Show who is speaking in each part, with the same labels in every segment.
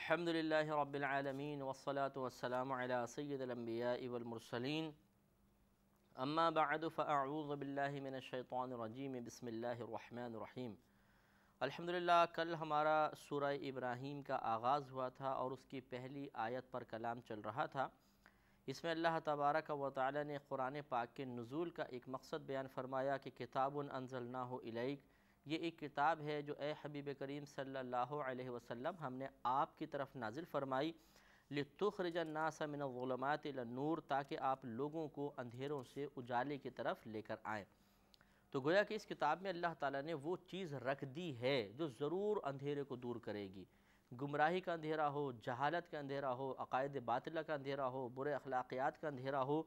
Speaker 1: अल्हम्दुलिल्लाह रब्बिल आलमीन वस्सलातु वस्सलामु अला सय्यिदिल अंबियाइ वल मुरसलीन अम्मा बअद फअऊज़ु बिल्लाहि मिनश शैतानिर रजीम बिस्मिल्लाहिर रहमानिर रहीम अल्हम्दुलिल्लाह कल हमारा सूरह इब्राहीम का आगाज़ हुआ था और उसकी पहली आयत पर कलाम चल रहा था इसमें अल्लाह तबारक व ताली ने क़ुरान पाक के नज़ुल का एक मकसद बयान फरमाया कि किताबन अनजलना इलैक ये एक किताब है जो ए हबीब करीम सल्लल्लाहु अलैहि वसल्लम हमने आपकी तरफ नाजिल फरमाई लितुखरजन्नासा मिनज़ुलमात नूर ताकि आप लोगों को अंधेरों से उजाले की तरफ लेकर आएँ तो गोया कि इस किताब में अल्लाह ताला ने वो चीज़ रख दी है जो ज़रूर अंधेरे को दूर करेगी गुमराही का अंधेरा हो जहालत का अंधेरा हो अकायद बातला का अंधेरा हो बुरे अखलाक़ियात का अंधेरा हो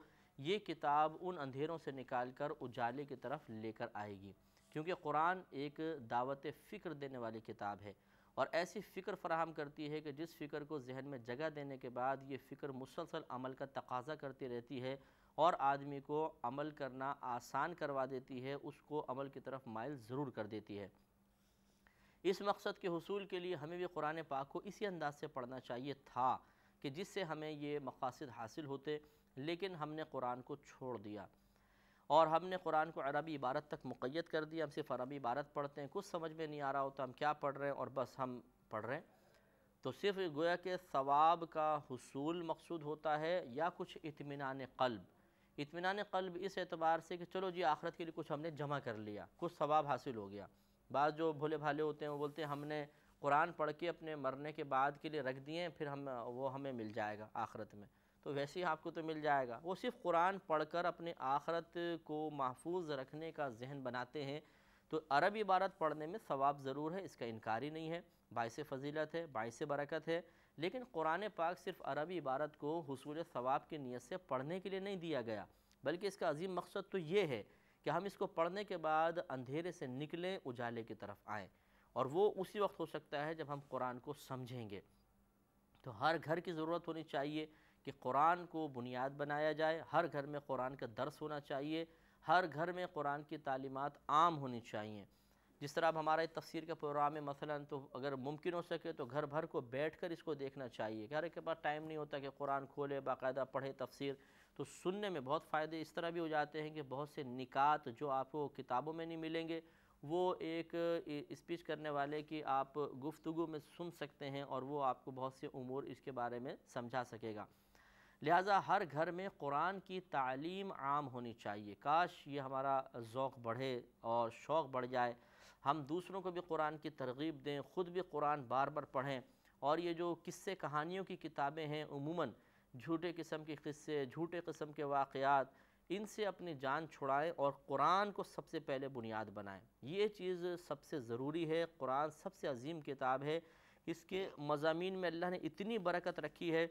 Speaker 1: ये किताब उन अंधेरों से निकाल कर उजाले की तरफ लेकर आएगी क्योंकि कुरान एक दावत फ़िक्र देने वाली किताब है और ऐसी फ़िक्र फराहम करती है कि जिस फ़िक्र को जहन में जगह देने के बाद ये फ़िक्र मुसलसल अमल का तकाजा करती रहती है और आदमी को अमल करना आसान करवा देती है उसको अमल की तरफ माइल ज़रूर कर देती है इस मकसद के हसूल के लिए हमें भी कुरान पाक को इसी अंदाज से पढ़ना चाहिए था कि जिससे हमें ये मकासद हासिल होते लेकिन हमने कुरान को छोड़ दिया और हमने कुरान को अरबी इबारत तक मुक़ैद कर दिया हम सिर्फ अरबी इबारत पढ़ते हैं कुछ समझ में नहीं आ रहा होता हम क्या पढ़ रहे हैं और बस हम पढ़ रहे हैं तो सिर्फ गोया के सवाब का हसूल मकसूद होता है या कुछ इतमान कल्ब इतमान कल्ब इस एतबार से कि चलो जी आखरत के लिए कुछ हमने जमा कर लिया कुछ सवाब हासिल हो गया बाद जो भोले भाले होते हैं वो बोलते हैं हमने कुरान पढ़ के अपने मरने के बाद के लिए रख दिए फिर हम वो हमें मिल जाएगा आखरत में तो वैसे ही आपको तो मिल जाएगा वो सिर्फ कुरान पढ़कर अपने आखरत को महफूज रखने का जहन बनाते हैं तो अरब इबारत पढ़ने में सवाब ज़रूर है इसका इनकारी नहीं है बायस फजीलत है बायस बरकत है लेकिन कुरान पाक सिर्फ अरब इबारत को हसूल सवाब की नीयत से पढ़ने के लिए नहीं दिया गया बल्कि इसका अजीम मकसद तो ये है कि हम इसको पढ़ने के बाद अंधेरे से निकलें उजाले की तरफ आएँ और वो उसी वक्त हो सकता है जब हम कुरान को समझेंगे तो हर घर की ज़रूरत होनी चाहिए कि कुरान को बुनियाद बनाया जाए हर घर में कुरान का दर्स होना चाहिए हर घर में कुरान की तालीमत आम होनी चाहिए जिस तरह अब हमारा तफसीर का प्रोग्राम है मसला तो अगर मुमकिन हो सके तो घर भर को बैठ कर इसको देखना चाहिए घर के पास टाइम नहीं होता कि कुरान खोले बाकायदा पढ़े तफसीर तो सुनने में बहुत फ़ायदे इस तरह भी हो जाते हैं कि बहुत से निकात जो आपको किताबों में नहीं मिलेंगे वो एक स्पीच करने वाले की आप गुफ्तु में सुन सकते हैं और वो आपको बहुत से उमूर इसके बारे में समझा सकेगा लिहाजा हर घर में कुरान की तालीम आम होनी चाहिए काश ये हमारा ज़ौक़ बढ़े और शौक़ बढ़ जाए हम दूसरों को भी कुरान की तरगीब दें ख़ुद भी कुरान बार बार पढ़ें और ये जो किस्से कहानियों की किताबें हैं उमूमन झूठे किस्म के किस्से झूठे किस्म के वाक़ात इनसे अपनी जान छुड़ाएं और कुरान को सबसे पहले बुनियाद बनाएं ये चीज़ सबसे ज़रूरी है कुरान सबसे अजीम किताब है इसके मजामी में अल्लाह ने इतनी बरकत रखी है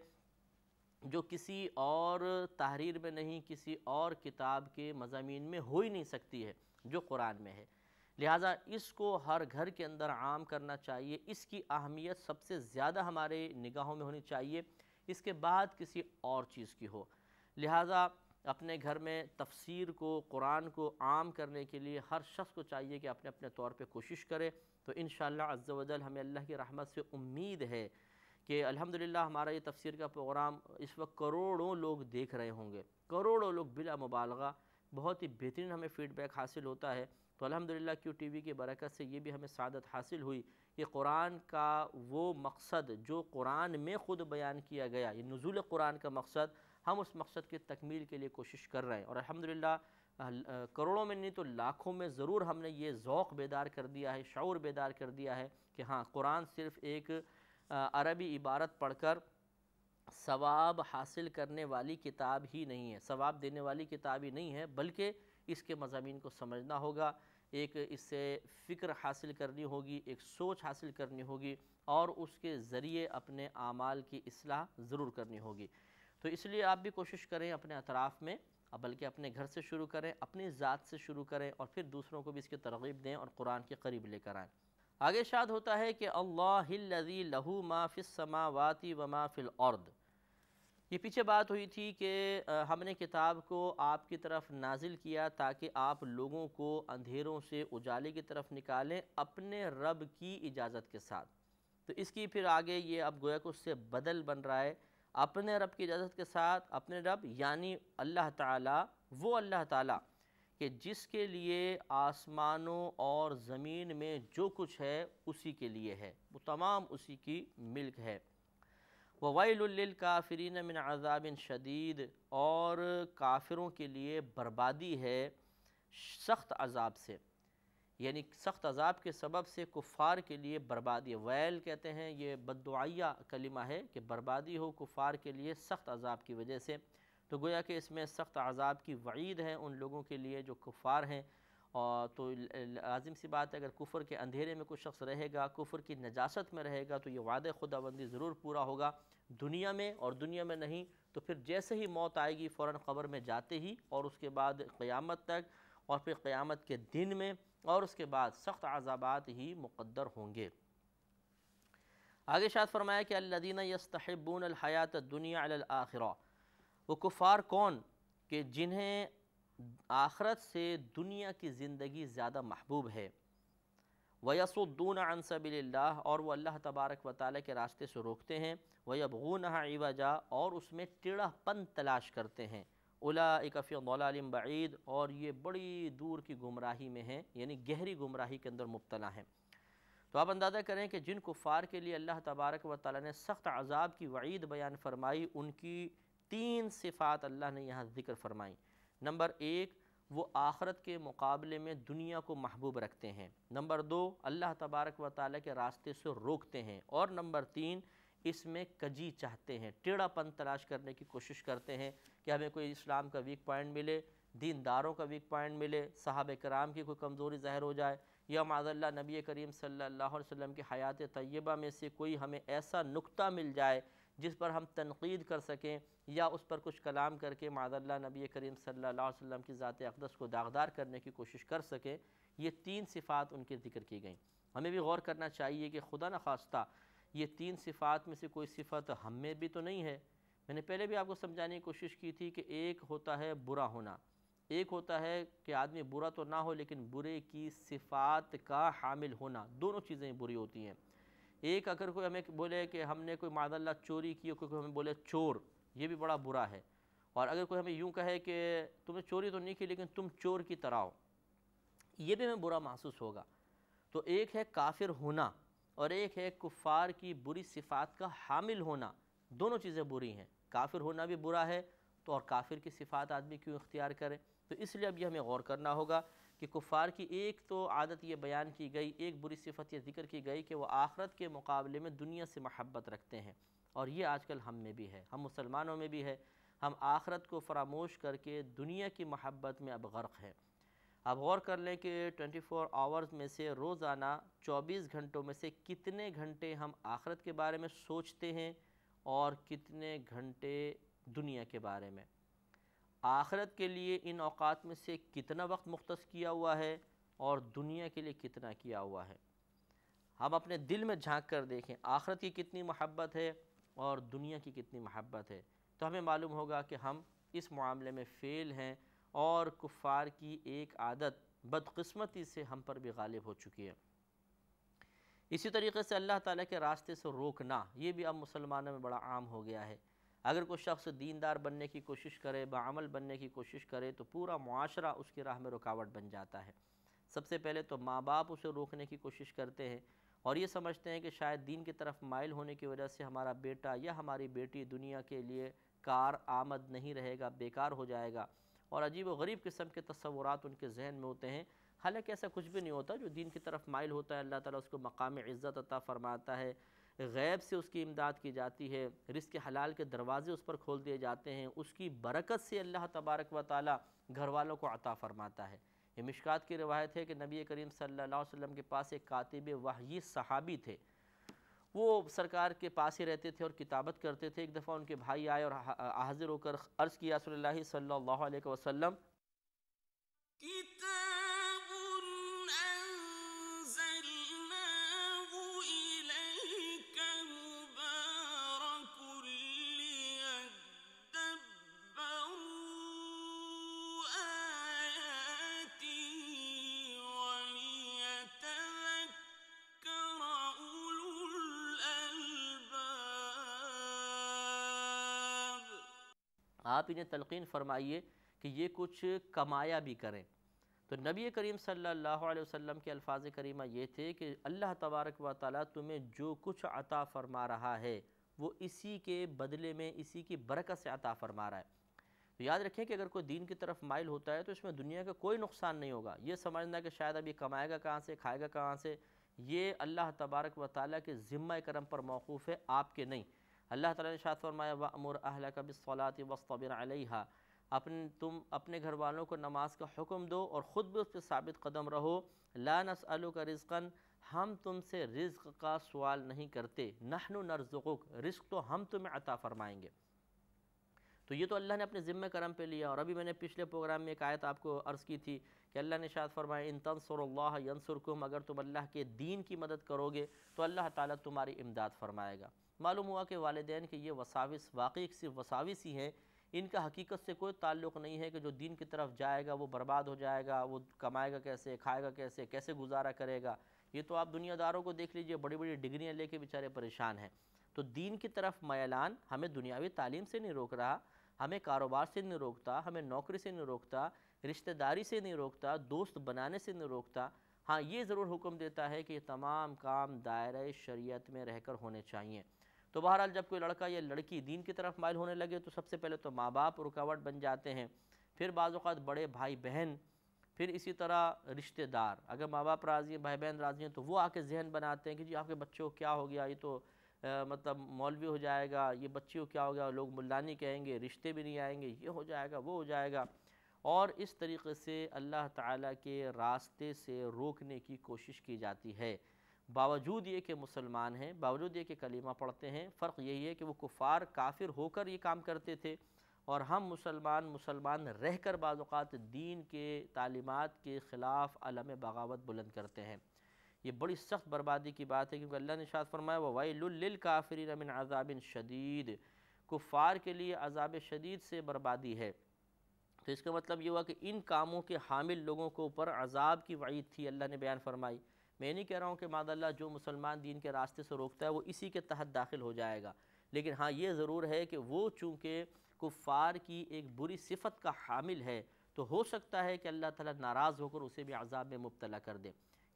Speaker 1: जो किसी और तहरीर में नहीं किसी और किताब के मजामी में हो ही नहीं सकती है जो कुरान में है लिहाजा इसको हर घर के अंदर आम करना चाहिए इसकी अहमियत सबसे ज़्यादा हमारे निगाहों में होनी चाहिए इसके बाद किसी और चीज़ की हो लिहाजा अपने घर में तफसीर को कुरान को आम करने के लिए हर शख्स को चाहिए कि अपने अपने तौर पे कोशिश करे तो इन शाला हमें अल्लाह की रहमत से उम्मीद है कि अल्हम्दुलिल्लाह हमारा ये तफसीर का प्रोग्राम इस वक्त करोड़ों लोग देख रहे होंगे करोड़ों लोग बिला मुबालगा बहुत ही बेहतरीन हमें फ़ीडबैक हासिल होता है तो अल्हम्दुलिल्लाह क्यू टी वी की बरकत से ये भी हमें सादत हासिल हुई कि कुरान का वो मकसद जो कुरान में ख़ुद बयान किया गया ये नज़ुल कुरान का मकसद हम उस मकसद की तकमील के लिए कोशिश कर रहे हैं और अल्हम्दुलिल्लाह करोड़ों में नहीं तो लाखों में ज़रूर हमने ये ओक़ बेदार कर दिया है शौर बेदार कर दिया है कि हाँ कुरान सिर्फ़ एक अरबी इबारत पढ़कर सवाब हासिल करने वाली किताब ही नहीं है सवाब देने वाली किताब ही नहीं है बल्कि इसके मजामी को समझना होगा एक इससे फ़िक्र हासिल करनी होगी एक सोच हासिल करनी होगी और उसके ज़रिए अपने आमाल की असलाह ज़रूर करनी होगी तो इसलिए आप भी कोशिश करें अपने अतराफ़ में बल्कि अपने घर से शुरू करें अपनी ज़ात से शुरू करें और फिर दूसरों को भी इसकी तरगीब दें और कुरान के करीब लेकर आएँ आगे शाद होता है कि अल्लाजी लहू समा समावाती व माफ़िल औरद ये पीछे बात हुई थी कि हमने किताब को आपकी तरफ नाजिल किया ताकि आप लोगों को अंधेरों से उजाले की तरफ निकालें अपने रब की इजाज़त के साथ तो इसकी फिर आगे ये अब गोया को उससे बदल बन रहा है अपने रब की इजाज़त के साथ अपने रब यानी अल्लाह ताला वो अल्लाह ताला कि जिसके लिए आसमानों और ज़मीन में जो कुछ है उसी के लिए है वो तमाम उसी की मिल्क है वाइल काफ़रीन मिन अजाबिन शदीद और काफिरों के लिए बर्बादी है सख्त अजाब से यानी सख्त अजाब के सबब से कुफ़ार के लिए बर्बादी वैल कहते हैं ये बददुआया कलिमा है कि बर्बादी हो कुफ़ार के लिए सख्त अजाब की वजह से तो गोया कि इसमें सख्त आज़ाब की वईद है उन लोगों के लिए जो कुफ़ार हैं और तो लाजिम सी बात है अगर कुफ़र के अंधेरे में कुछ शख्स रहेगा कुफ़र की नजाशत में रहेगा तो ये वाद खुदाबंदी ज़रूर पूरा होगा दुनिया में और दुनिया में नहीं तो फिर जैसे ही मौत आएगी फ़ौर ख़बर में जाते ही और उसके बाद क़्यामत तक और फिर क़्यामत के दिन में और उसके बाद सख्त आज़ाबात ही मुकद्दर होंगे आगे शायद फरमाया कि अल्लादीना यस्तबून हयात दुनिया आखिरा वो कुफार कौन कि जिन्हें आखरत से दुनिया की ज़िंदगी ज़्यादा महबूब है वयसुद्दून अनसबिल्ला और वह अल्लाह तबारक व ताली के रास्ते से रोकते हैं वयबून इवाजा और उसमें टिड़ापन तलाश करते हैं उला इकफ़ीम बईद और ये बड़ी दूर की गुमराही में हैं यानी गहरी गुमराही के अंदर मुबतला हैं तो आप अंदाज़ा करें कि जिन कुफ़ार के लिए अल्लाह तबारक व ताली ने सख्त अजाब की वईद बयान फरमाई उनकी तीन सिफ़ात अल्लाह ने यहाँ ज़िक्र फरमाई नंबर एक वो आखरत के मुकाबले में दुनिया को महबूब रखते हैं नंबर दो अल्लाह तबारक व ताल के रास्ते से रोकते हैं और नंबर तीन इसमें कजी चाहते हैं टेढ़ापन तलाश करने की कोशिश करते हैं कि हमें कोई इस्लाम का वीक पॉइंट मिले दीनदारों का वीक पॉइंट मिले साहब कराम की कोई कमज़ोरी ज़ाहिर हो जाए या माजल्ला नबी करीम सल्लल्लाहु अलैहि वसल्लम की हयात तय्यबा में से कोई हमें ऐसा नुक्ता मिल जाए जिस पर हम तनकीद कर सकें या उस पर कुछ कलाम करके माजल्ला नबी करीम सल्ला वसम की ज़ात अकदस को दागदार करने की कोशिश कर सकें ये तीन सिफ़ात उनके ज़िक्र की गई हमें भी गौर करना चाहिए कि खुदा न खास्ता ये तीन सिफ़ात में से कोई सिफ़त हम में भी तो नहीं है मैंने पहले भी आपको समझाने की कोशिश की थी कि एक होता है बुरा होना एक होता है कि आदमी बुरा तो ना हो लेकिन बुरे की सिफ़ात का हामिल होना दोनों चीज़ें बुरी होती हैं एक अगर कोई हमें बोले कि हमने कोई मादल्ला चोरी की कोई हमें बोले चोर ये भी बड़ा बुरा है और अगर कोई हमें यूँ कहे कि तुमने चोरी तो नहीं की लेकिन तुम चोर की तरह हो ये भी हमें बुरा महसूस होगा तो एक है काफिर होना और एक है कुफ़ार की बुरी सिफ़ात का हामिल होना दोनों चीज़ें बुरी हैं काफिर होना भी बुरा है तो और काफिर की सिफ़ात आदमी क्यों इख्तियार करें तो इसलिए अब यह हमें गौर करना होगा कि कुफ़ार की एक तो आदत ये बयान की गई एक बुरी सिफत ये ज़िक्र की गई कि वह आखरत के मुकाबले में दुनिया से महब्बत रखते हैं और ये आजकल हम में भी है हम मुसलमानों में भी है हम आखरत को फरामोश करके दुनिया की महब्बत में अब गर्क हैं अब गौर कर लें कि 24 फोर आवर्स में से रोज़ाना 24 घंटों में से कितने घंटे हम आखरत के बारे में सोचते हैं और कितने घंटे दुनिया के बारे में आखरत के लिए इन अवात में से कितना वक्त मुख्त किया हुआ है और दुनिया के लिए कितना किया हुआ है हम अपने दिल में झांक कर देखें आखरत की कितनी महब्बत है और दुनिया की कितनी महब्बत है तो हमें मालूम होगा कि हम इस मामले में फ़ेल हैं और कुफ़ार की एक आदत बदकस्मती से हम पर भी गालिब हो चुकी है इसी तरीके से अल्लाह ताला के रास्ते से रोकना ये भी अब मुसलमानों में बड़ा आम हो गया है अगर कोई शख्स दीनदार बनने की कोशिश करे बामल बनने की कोशिश करे तो पूरा माशरा उसकी राह में रुकावट बन जाता है सबसे पहले तो माँ बाप उसे रोकने की कोशिश करते हैं और ये समझते हैं कि शायद दीन की तरफ माइल होने की वजह से हमारा बेटा या हमारी बेटी दुनिया के लिए कार आमद नहीं रहेगा बेकार हो जाएगा और अजीब व गरीब किस्म के तस्वूर उनके जहन में होते हैं हालांकि ऐसा कुछ भी नहीं होता जो दीन की तरफ माइल होता है अल्लाह ताला उसको मकाम इज़्ज़त अता फ़रमाता है गैब से उसकी इमदाद की जाती है रिस्क हलाल के दरवाज़े उस पर खोल दिए जाते हैं उसकी बरकत से अल्लाह तबारक व ताली घर वालों को अता फ़रमाता है ये मिशकात की रवायत है कि नबी करीम सल्ला वसम के पास एक कातिब वही सहाबी थे वो सरकार के पास ही रहते थे और किताबत करते थे एक दफ़ा उनके भाई आए और हाजिर होकर अर्ज़ किया सल्ला वसम आप इन्हें तलकिन फरमाइए कि ये कुछ कमाया भी करें तो नबी करीम सल्लल्लाहु अलैहि वसल्लम के अल्फाज करीमा ये थे कि अल्लाह तबारक व ताली तुम्हें जो कुछ अता फ़रमा रहा है वो इसी के बदले में इसी की बरकत से अता फ़रमा रहा है तो याद रखें कि अगर कोई दीन की तरफ माइल होता है तो इसमें दुनिया का कोई नुकसान नहीं होगा ये समझना कि शायद अभी कमाएगा कहाँ से खाएगा कहाँ से ये अल्लाह तबारक व ताली के ज़िम्मा करम पर मौकूफ़ है आपके नहीं अल्लाह ताला ने शाह फरमाया वमर अहल कबिसलात वस्तबिर अलहा अपने तुम अपने घर वालों को नमाज का हुक्म दो और ख़ुद भी उस पर साबित कदम रहो ला नसअल का रिज़न हम तुमसे रिज्क का सवाल नहीं करते नहनु नरजुक रिस्क तो हम तुम्हें अता फ़रमाएँगे तो ये तो अल्लाह ने अपने ज़िम्मे करम पे लिया और अभी मैंने पिछले प्रोग्राम में एक आयत आपको अर्ज़ की थी कि अल्लाह ने शाद फरमाया इन तनसरल्ला यंसुरकुम अगर तुम अल्लाह के दीन की मदद करोगे तो अल्लाह ताला तुम्हारी इमदाद फरमाएगा मालूम हुआ कि वालदे के ये वसाविस वाकई सिर्फ वसाविस ही हैं इनका हकीकत से कोई ताल्लुक़ नहीं है कि जो दीन की तरफ जाएगा वो बर्बाद हो जाएगा वो कमाएगा कैसे खाएगा कैसे कैसे गुजारा करेगा ये तो आप दुनियादारों को देख लीजिए बड़ी बड़ी डिग्रियाँ लेके बेचारे परेशान हैं तो दीन की तरफ मैलान हमें दुनियावी तालीम से नहीं रोक रहा हमें कारोबार से नहीं रोकता हमें नौकरी से नहीं रोकता रिश्तेदारी से नहीं रोकता दोस्त बनाने से नहीं रोकता हाँ ये ज़रूर हुक्म देता है कि ये तमाम काम दायरे शरीयत में रहकर होने चाहिए तो बहरहाल जब कोई लड़का या लड़की दीन की तरफ मायल होने लगे तो सबसे पहले तो माँ बाप रुकावट बन जाते हैं फिर बाज़ात बड़े भाई बहन फिर इसी तरह रिश्तेदार अगर माँ बाप राज़ी हैं भाई बहन राज़ी हैं तो वो आके जहन बनाते हैं कि जी आपके बच्चों को क्या हो गया ये तो आ, मतलब मौलवी हो जाएगा ये बच्ची को क्या हो गया लोग मुल्लानी कहेंगे रिश्ते भी नहीं आएंगे ये हो जाएगा वो हो जाएगा और इस तरीके से अल्लाह ताला के रास्ते से रोकने की कोशिश की जाती है बावजूद ये कि मुसलमान हैं बावजूद ये कि कलीमा पढ़ते हैं फ़र्क यही है कि वो कुफार काफिर होकर ये काम करते थे और हम मुसलमान मुसलमान रह कर बाज़ात दीन के तालीमत के ख़िलाफ़ अलम बगावत बुलंद करते हैं ये बड़ी सख्त बर्बादी की बात है क्योंकि अल्लाह ने शाद फरमाया वाईल काफिर अमिन अजाबिन शदीद कुफ़ार के लिए अजाब शदीद से बर्बादी है तो इसका मतलब ये हुआ कि इन कामों के हामिल लोगों के ऊपर अजाब की वाइद थी अल्लाह ने बयान फरमाई मैं नहीं कह रहा हूँ कि मादल्ला जो मुसलमान दीन के रास्ते से रोकता है वो इसी के तहत दाखिल हो जाएगा लेकिन हाँ ये ज़रूर है कि वो चूँकि कुफ़ार की एक बुरी सिफत का हामिल है तो हो सकता है कि अल्लाह ताला नाराज़ होकर उसे भी अजाब में मुबतला कर दे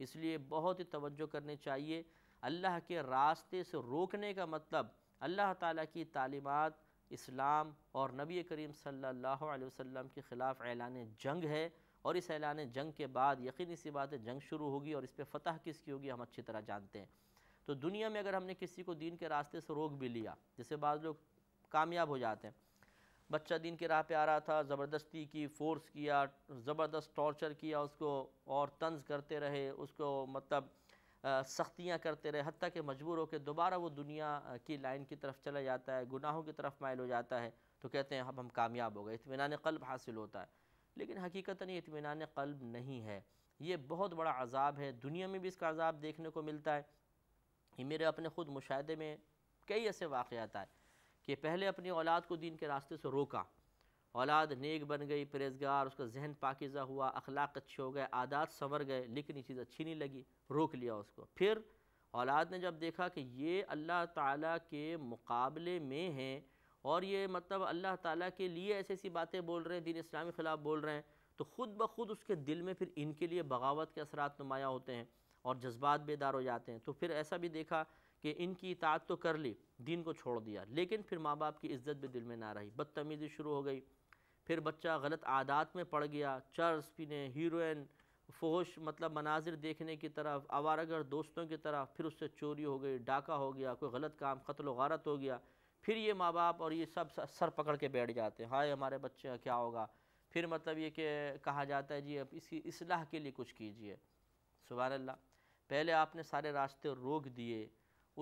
Speaker 1: इसलिए बहुत ही तवज्जो करनी चाहिए अल्लाह के रास्ते से रोकने का मतलब अल्लाह ताला की तालीमत इस्लाम और नबी करीम सल्लल्लाहु अलैहि वसल्लम के ख़िलाफ़ ऐलान जंग है और इस ऐलान जंग के बाद यकीन सी बात है जंग शुरू होगी और इस पर फतह किसकी होगी हम अच्छी तरह जानते हैं तो दुनिया में अगर हमने किसी को दीन के रास्ते से रोक भी लिया जैसे बाद लोग कामयाब हो जाते हैं बच्चा दिन के राह पे आ रहा था ज़बरदस्ती की फ़ोर्स किया ज़बरदस्त टॉर्चर किया उसको और तंज करते रहे उसको मतलब सख्तियाँ करते रहे हती कि मजबूर होकर दोबारा वो दुनिया की लाइन की तरफ चला जाता है गुनाहों की तरफ मायल हो जाता है तो कहते हैं अब हम कामयाब हो गए इतमान कल्ब हासिल होता है लेकिन हकीकता इतमान कल्ब नहीं है ये बहुत बड़ा अजाब है दुनिया में भी इसका अजाब देखने को मिलता है ये मेरे अपने ख़ुद मुशाहे में कई ऐसे वाक़ात आए कि पहले अपनी औलाद को दीन के रास्ते से रोका औलाद नेक बन गई परहेजगार उसका जहन पाकिज़ा हुआ अखलाक अच्छे हो गए आदात संवर गए लेकिन ये चीज़ अच्छी नहीं लगी रोक लिया उसको फिर औलाद ने जब देखा कि ये अल्लाह ताला के मुकाबले में हैं और ये मतलब अल्लाह ताला के लिए ऐसी ऐसी बातें बोल रहे हैं दीन इस्लामी ख़िलाफ़ बोल रहे हैं तो ख़ुद ब खुद उसके दिल में फिर इनके लिए बगावत के असरात नुमाया होते हैं और जज्बात बेदार हो जाते हैं तो फिर ऐसा भी देखा कि इनकी इतात तो कर ली दीन को छोड़ दिया लेकिन फिर माँ बाप की इज़्ज़त भी दिल में ना रही बदतमीज़ी शुरू हो गई फिर बच्चा गलत आदात में पड़ गया चर्स पीने हीरोइन फोश मतलब मनाजिर देखने की तरफ आवारागर दोस्तों की तरफ फिर उससे चोरी हो गई डाका हो गया कोई गलत काम कत्ल वारत हो गया फिर ये माँ बाप और ये सब सर पकड़ के बैठ जाते हैं हाय हमारे बच्चे क्या होगा फिर मतलब ये कि कहा जाता है जी अब इसकी इसलाह के लिए कुछ कीजिए सुबह अल्लाह पहले आपने सारे रास्ते रोक दिए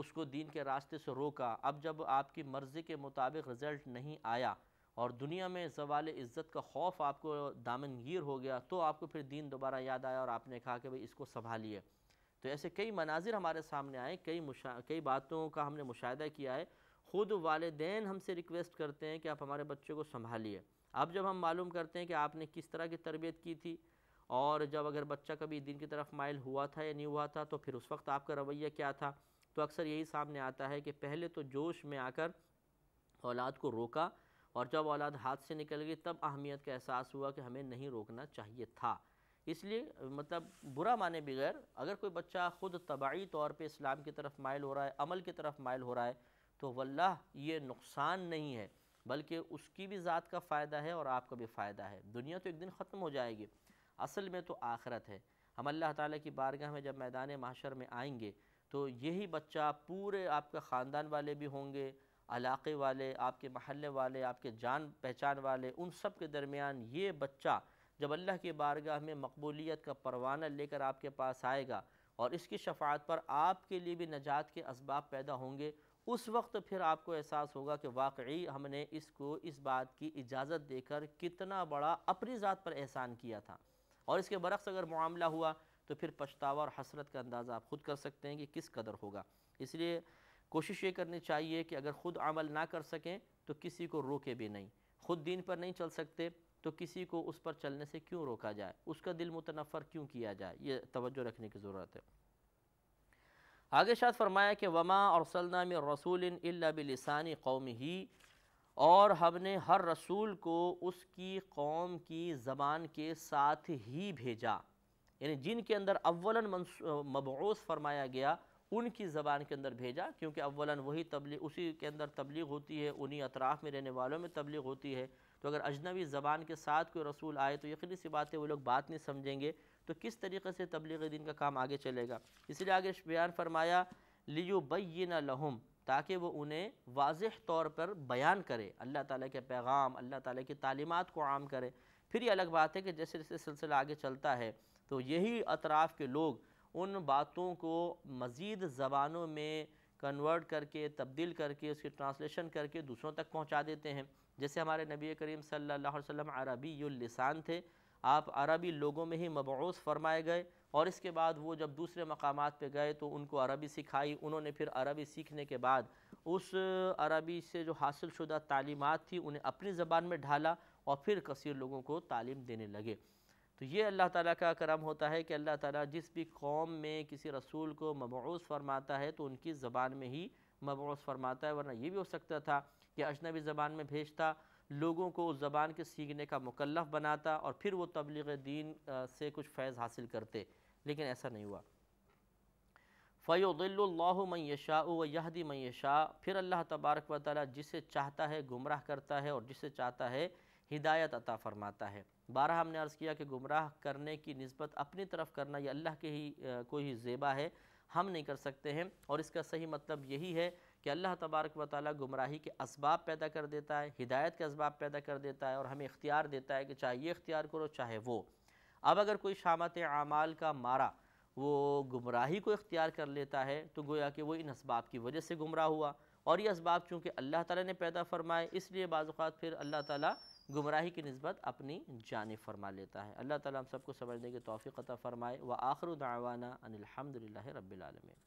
Speaker 1: उसको दीन के रास्ते से रोका अब जब आपकी मर्ज़ी के मुताबिक रिज़ल्ट नहीं आया और दुनिया में जवाल इज़्ज़त का खौफ आपको दामनगीर हो गया तो आपको फिर दीन दोबारा याद आया और आपने कहा कि भाई इसको संभालिए तो ऐसे कई मनाजिर हमारे सामने आए कई कई बातों का हमने मुशाह किया है ख़ुद वालदेन हमसे रिक्वेस्ट करते हैं कि आप हमारे बच्चों को संभालिए अब जब हम मालूम करते हैं कि आपने किस तरह की तरबियत की थी और जब अगर बच्चा कभी दिन की तरफ माइल हुआ था या नहीं हुआ था तो फिर उस वक्त आपका रवैया क्या था तो अक्सर यही सामने आता है कि पहले तो जोश में आकर औलाद को रोका और जब औलाद हाथ से निकल गई तब अहमियत का एहसास हुआ कि हमें नहीं रोकना चाहिए था इसलिए मतलब बुरा माने बगैर अगर कोई बच्चा ख़ुद तबाही तौर पे इस्लाम की तरफ माइल हो रहा है अमल की तरफ माइल हो रहा है तो वल्लाह ये नुकसान नहीं है बल्कि उसकी भी ज़ात का फ़ायदा है और आपका भी फ़ायदा है दुनिया तो एक दिन ख़त्म हो जाएगी असल में तो आखरत है हम अल्लाह ताला की बारगाह में जब मैदान माशर में आएंगे तो यही बच्चा पूरे आपके ख़ानदान वाले भी होंगे इलाके वाले आपके महल्ले वाले आपके जान पहचान वाले उन सब के दरमियान ये बच्चा जब अल्लाह की बारगाह में मकबूलियत का परवाना लेकर आपके पास आएगा और इसकी शफात पर आपके लिए भी नजात के इसबाब पैदा होंगे उस वक्त फिर आपको एहसास होगा कि वाकई हमने इसको इस बात की इजाज़त देकर कितना बड़ा अपनी ज़ात पर एहसान किया था और इसके बरक्स अगर मामला हुआ तो फिर पछतावा और हसरत का अंदाज़ा आप ख़ुद कर सकते हैं कि किस कदर होगा इसलिए कोशिश ये करनी चाहिए कि अगर ख़ुद अमल ना कर सकें तो किसी को रोके भी नहीं ख़ुद दीन पर नहीं चल सकते तो किसी को उस पर चलने से क्यों रोका जाए उसका दिल मुतनफ़र क्यों किया जाए ये तवज्जो रखने की ज़रूरत है आगे शायद फरमाया कि वमा और सलना में रसूल बिलसानी कौम ही और हमने हर रसूल को उसकी कौम की ज़बान के साथ ही भेजा यानी जिनके अंदर अवला मबूस फरमाया गया उनकी ज़बान के अंदर भेजा क्योंकि अव्वलन वही तबलीग उसी के अंदर तबलीग होती है उन्हीं अतराफ़ में रहने वालों में तबलीग होती है तो अगर अजनबी ज़बान के साथ कोई रसूल आए तो यकीनी सी बात है वो लोग बात नहीं समझेंगे तो किस तरीके से तबलीग दिन का काम आगे चलेगा इसलिए आगे बयान फरमाया लियो न लहम ताकि वो उन्हें वाज तौर पर बयान करे अल्लाह ताला के पैगाम अल्लाह ताला की तालीमत को आम करे फिर ये अलग बात है कि जैसे जैसे सिलसिला आगे चलता है तो यही अतराफ़ के लोग उन बातों को मज़ीद ज़बानों में कन्वर्ट करके तब्दील करके उसकी ट्रांसलेशन करके दूसरों तक पहुँचा देते हैं जैसे हमारे नबी करीम सल्ला वसम अरबी लसान थे आप अरबी लोगों में ही मबूस फरमाए गए और इसके बाद वो जब दूसरे मकाम पर गए तो उनको अरबी सिखाई उन्होंने फिर अरबी सीखने के बाद उस अरबी से जो हासिल शुदा तालीमत थी उन्हें अपनी ज़बान में ढाला और फिर कसर लोगों को तालीम देने लगे तो ये अल्लाह ताला का करम होता है कि अल्लाह ताला जिस भी कौम में किसी रसूल को मबूस फरमाता है तो उनकी ज़बान में ही मबूस फरमाता है वरना ये भी हो सकता था कि अजनबी ज़बान में भेजता लोगों को उस ज़बान के सीखने का मुकलफ़ बनाता और फिर वो तबलीग दीन से कुछ फैज़ हासिल करते लेकिन ऐसा नहीं हुआ फ़योदिल्लाशा वहदी मैशा फिर अल्लाह तबारक व ताली जिसे चाहता है गुमराह करता है और जिसे चाहता है हिदायत अता फ़रमाता है बारह हमने अर्ज़ किया कि गुमराह करने की नस्बत अपनी तरफ करना यह अल्लाह के ही कोई जेबा है हम नहीं कर सकते हैं और इसका सही मतलब यही है कि अल्लाह तबारक व ताली गुमराही के इसबाब पैदा कर देता है हिदायत के इसबाब पैदा कर देता है और हमें इख्तियार देता है कि चाहे ये इख्तियार करो चाहे वो अब अगर कोई शामत आमाल का मारा वो गुमराही को इख्तियार कर लेता है तो गोया कि वो इन इसबाब की वजह से गुमराह हुआ और ये इसबाब चूँकि अल्लाह ताली ने पैदा फरमाए इसलिए बाज़ात फिर अल्लाह ताली गुमराही की नस्बत अपनी जानब फरमा लेता है अल्लाह ताला हम सबको समझने की तोफ़ी अता फ़रमाए व आखिर दावाना अनिलहमदिल्ला रबालमी